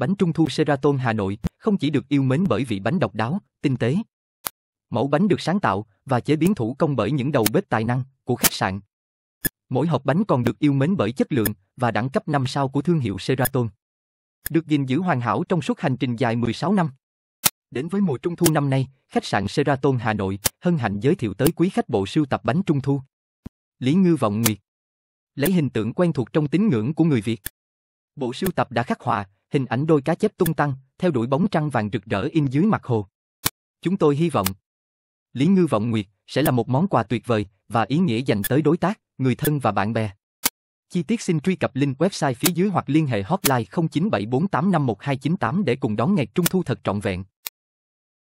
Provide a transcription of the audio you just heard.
Bánh trung thu Seraton Hà Nội không chỉ được yêu mến bởi vị bánh độc đáo, tinh tế. Mẫu bánh được sáng tạo và chế biến thủ công bởi những đầu bếp tài năng của khách sạn. Mỗi hộp bánh còn được yêu mến bởi chất lượng và đẳng cấp 5 sao của thương hiệu Seraton. Được gìn giữ hoàn hảo trong suốt hành trình dài 16 năm. Đến với mùa trung thu năm nay, khách sạn Seraton Hà Nội hân hạnh giới thiệu tới quý khách bộ sưu tập bánh trung thu. Lý Ngư Vọng Nguyệt Lấy hình tượng quen thuộc trong tín ngưỡng của người Việt. Bộ sưu tập đã khắc họa, hình ảnh đôi cá chép tung tăng, theo đuổi bóng trăng vàng rực rỡ in dưới mặt hồ. Chúng tôi hy vọng Lý Ngư Vọng Nguyệt sẽ là một món quà tuyệt vời và ý nghĩa dành tới đối tác, người thân và bạn bè. Chi tiết xin truy cập link website phía dưới hoặc liên hệ hotline 0974851298 để cùng đón ngày Trung Thu thật trọn vẹn.